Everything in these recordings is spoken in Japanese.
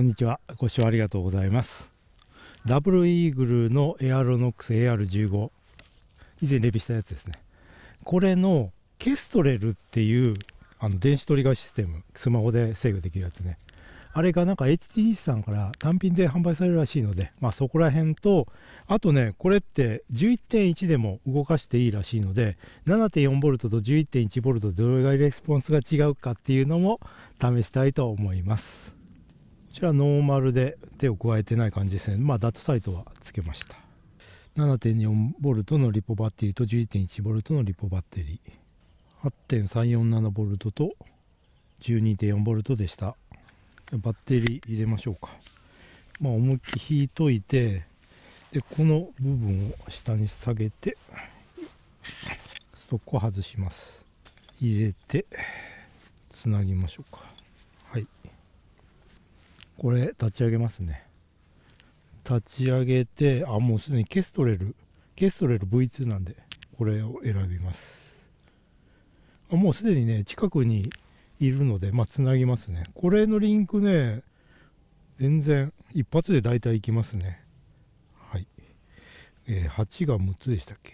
こんにちは。ご視聴ありがとうございます。ダブルイーグルのエアロノックス AR15。以前レビューしたやつですね。これのケストレルっていうあの電子トリガーシステム、スマホで制御できるやつね。あれがなんか HTC さんから単品で販売されるらしいので、まあそこら辺と、あとね、これって11.1でも動かしていいらしいので、7.4V と 11.1V でどれぐらいレスポンスが違うかっていうのも試したいと思います。ちらノーマルで手を加えてない感じですねまあダットサイトはつけました 7.4V のリポバッテリーと 11.1V のリポバッテリー 8.347V と 12.4V でしたバッテリー入れましょうかまあ思いっきり引いといてでこの部分を下に下げてストックを外します入れてつなぎましょうかはいこれ立ち上げますね立ち上げてあもうすでにケストレルケストレル V2 なんでこれを選びますあもうすでにね近くにいるのでまあつなぎますねこれのリンクね全然一発で大体いきますねはい、えー、8が6つでしたっけ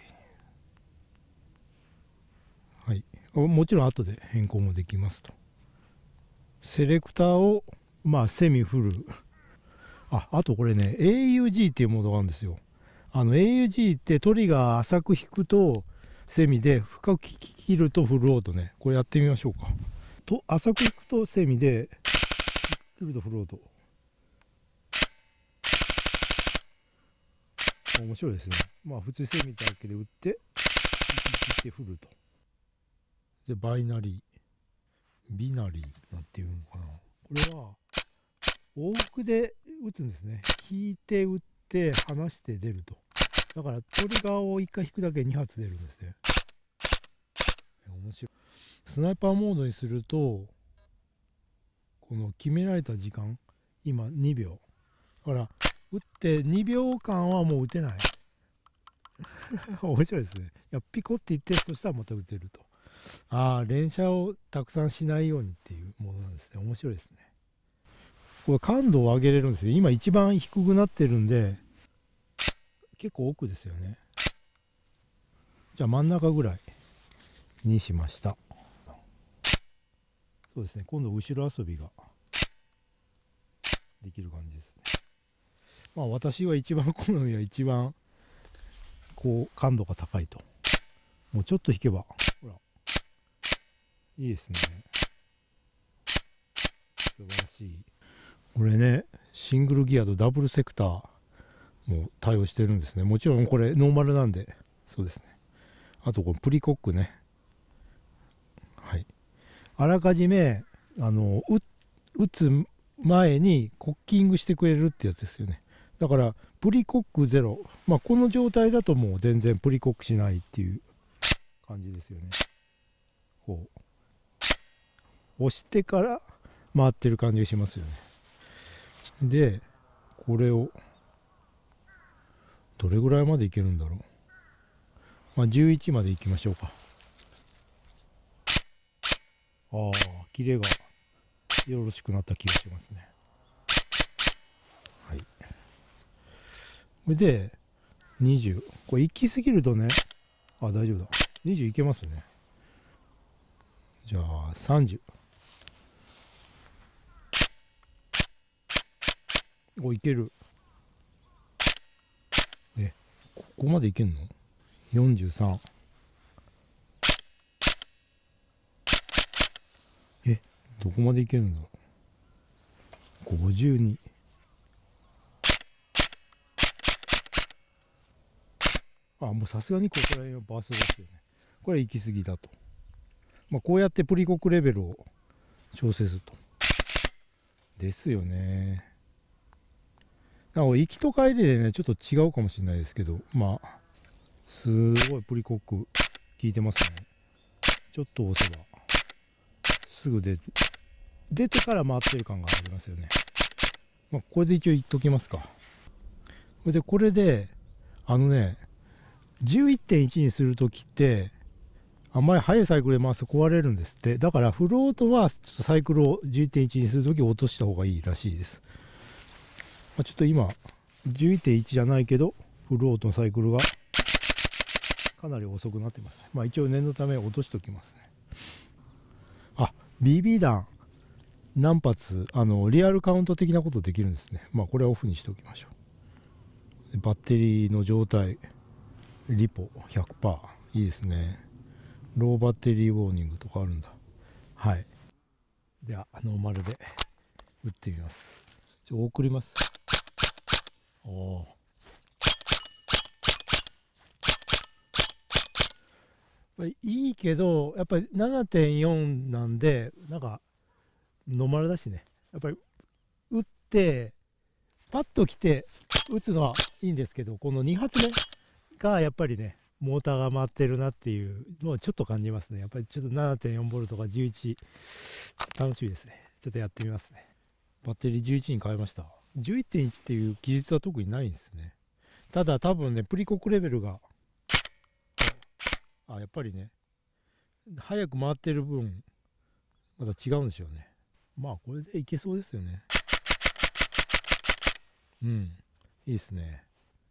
はいもちろん後で変更もできますとセレクターをまあセミフル ああとこれね AUG っていうモードがあるんですよあの AUG ってトリガー浅く引くとセミで深くき切るとフルオートねこれやってみましょうかと浅く引くとセミで切るとフルオート面白いですねまあ普通セミだけで打って切って振るとでバイナリービナリーなんていうのかなこれは往復で打つんですね引いて打って離して出るとだからトリガーを1回引くだけ2発出るんですね面白いスナイパーモードにするとこの決められた時間今2秒だから打って2秒間はもう打てない 面白いですねいやピコって言ってそしたらまた打てるとああ連射をたくさんしないようにっていうものなんですね面白いですねこれ感度を上げれるんですよ今一番低くなってるんで結構奥ですよねじゃあ真ん中ぐらいにしましたそうですね今度後ろ遊びができる感じですねまあ私は一番好みは一番こう感度が高いともうちょっと引けばほらいいですね素晴らしいこれねシングルギアとダブルセクターも対応してるんですねもちろんこれノーマルなんでそうですねあとこのプリコックねはいあらかじめあの打つ前にコッキングしてくれるってやつですよねだからプリコックゼロまあこの状態だともう全然プリコックしないっていう感じですよねこう押してから回ってる感じがしますよねでこれをどれぐらいまでいけるんだろう、まあ、11までいきましょうかああ切れがよろしくなった気がしますねはいこれで20これ行き過ぎるとねあ大丈夫だ20いけますねじゃあ30おいけるえここまでいけんの ?43 えどこまでいけるんだ52あもうさすがにここら辺はバースですよねこれは行き過ぎだと、まあ、こうやってプリコクレベルを調整するとですよねなお行きと帰りでねちょっと違うかもしれないですけどまあすごいプリコック効いてますねちょっと押せばすぐ出て出てから回ってる感がありますよね、まあ、これで一応言っときますかでこれであのね11.1にする時ってあんまり速いサイクルで回すと壊れるんですってだからフロートはちょっとサイクルを11.1にする時落とした方がいいらしいですちょっと今11.1じゃないけどフルオートのサイクルがかなり遅くなってます、ね、まあ一応念のため落としておきますねあ BB 弾何発あのリアルカウント的なことできるんですねまあこれはオフにしておきましょうバッテリーの状態リポ100%いいですねローバッテリーウォーニングとかあるんだはいではノーマルで打ってみます送りますおいいけどやっぱり7.4なんでなんかノーマルだしねやっぱり打ってパッと来て打つのはいいんですけどこの2発目がやっぱりねモーターが回ってるなっていうのうちょっと感じますねやっぱりちょっと7.4ボルトが11楽しみですねちょっとやってみますねバッテリー11に変えました11.1っていう技術は特にないんですねただ多分ねプリコクレベルがあやっぱりね早く回ってる分また違うんですよねまあこれでいけそうですよねうんいいですね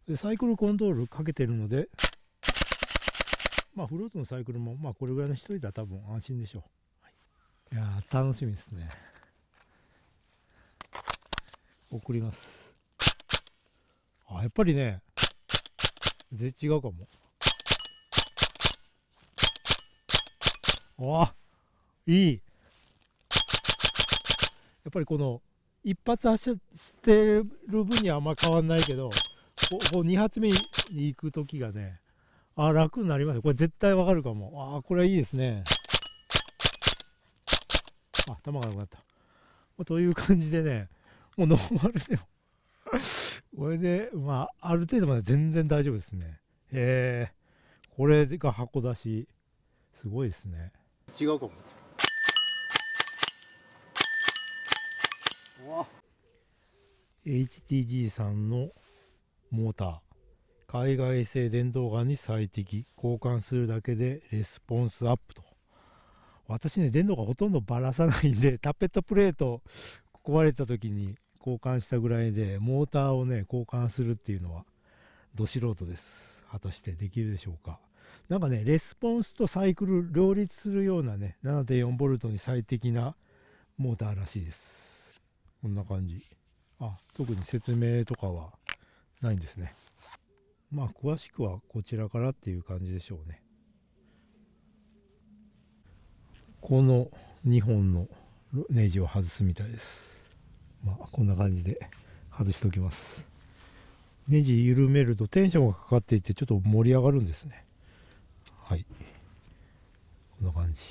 でサイクルコントロールかけてるのでまあフロートのサイクルもまあこれぐらいの一人だ多分安心でしょう、はい、いや楽しみですね送りますあやっぱりね全然違うかもあいいやっぱりこの一発発射してる分にはあんま変わんないけどここ二発目に行く時がねあ楽になりますこれ絶対わかるかもああこれはいいですねあ、頭が良くなった。という感じでね、もうノーマルでもこれで、まあ、ある程度まで全然大丈夫ですね。へえ、これが箱出し、すごいですね。違うかも。HTG さんのモーター海外製電動ガンに最適交換するだけでレスポンスアップと私ね電動がほとんどばらさないんでタペットプレート壊れた時に交換したぐらいでモーターをね交換するっていうのはど素人です果たしてできるでしょうかなんかねレスポンスとサイクル両立するようなね 7.4V に最適なモーターらしいですこんな感じあ特に説明とかはないんですねまあ詳しくはこちらからっていう感じでしょうねこの2本のネジを外すみたいですまあ、こんな感じで外しておきますネジ緩めるとテンションがかかっていてちょっと盛り上がるんですねはいこんな感じ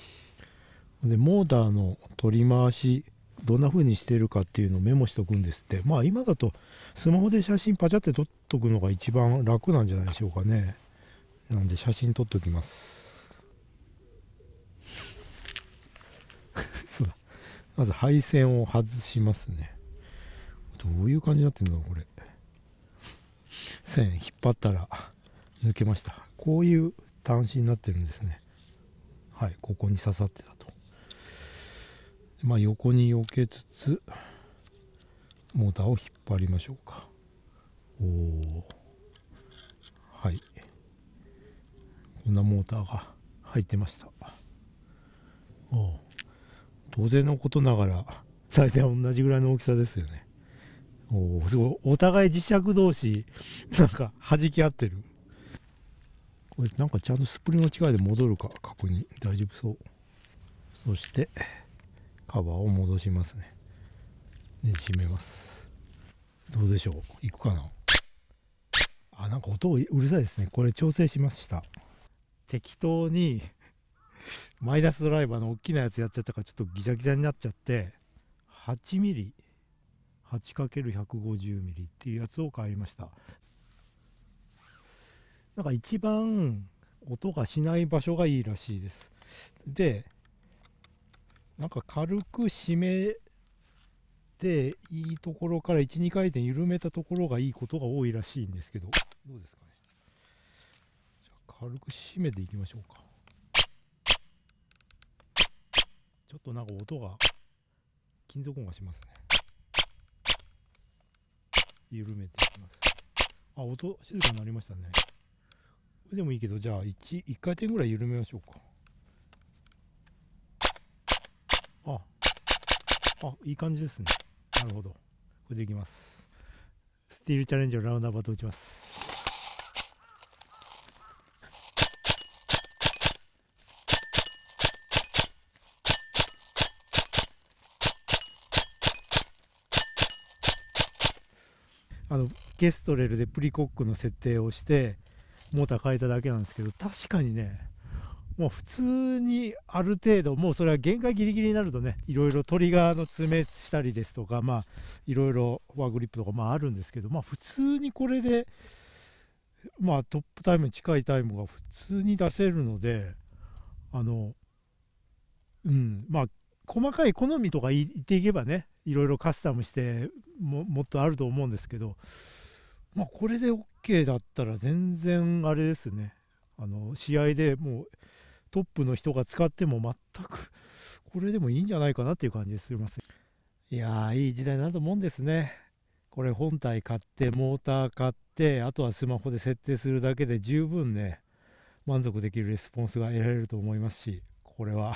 でモーターの取り回しどんな風にしてるかっていうのをメモしとくんですってまあ今だとスマホで写真パチャって撮っとくのが一番楽なんじゃないでしょうかねなんで写真撮っときます そうだまず配線を外しますねどういう感じになってんのこれ 線引っ張ったら抜けましたこういう端子になってるんですねはいここに刺さってたとまあ横に避けつつモーターを引っ張りましょうかおおはいこんなモーターが入ってましたお当然のことながら大体同じぐらいの大きさですよねおすごいお互い磁石同士なんか弾き合ってるこれなんかちゃんとスプリンの違いで戻るか確認大丈夫そうそしてカバーを戻しますねね締めますどうでしょういくかなあなんか音うるさいですねこれ調整しました適当にマイナスドライバーの大きなやつやっちゃったからちょっとギザギザになっちゃって8 m m 8×150mm っていうやつを買いましたなんか一番音がしない場所がいいらしいですでなんか軽く締めていいところから12回転緩めたところがいいことが多いらしいんですけどどうですかねじゃ軽く締めていきましょうかちょっとなんか音が金属音がしますね緩めていきます。あ、音、静かになりましたね。これでもいいけど、じゃあ1、1回転ぐらい緩めましょうか。あ、あ、いい感じですね。なるほど。これでいきます。スティールチャレンジをラウンドアバウト打ちます。あのゲストレルでプリコックの設定をしてモーター変えただけなんですけど確かにねもう普通にある程度もうそれは限界ギリギリになるとねいろいろトリガーの爪したりですとかまあいろいろワーグリップとかまああるんですけどまあ普通にこれでまあトップタイムに近いタイムが普通に出せるのであのうんまあ細かい好みとか言っていけばねいろいろカスタムしてももっとあると思うんですけど、まあ、これで OK だったら全然あれですねあの試合でもうトップの人が使っても全くこれでもいいんじゃないかなっていう感じですいませんいやーいい時代になると思うんですねこれ本体買ってモーター買ってあとはスマホで設定するだけで十分ね満足できるレスポンスが得られると思いますしこれは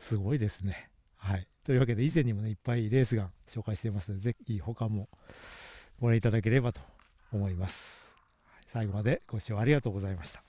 すごいですねはいというわけで以前にもねいっぱいレースが紹介していますのでぜひ他もご覧いただければと思います最後までご視聴ありがとうございました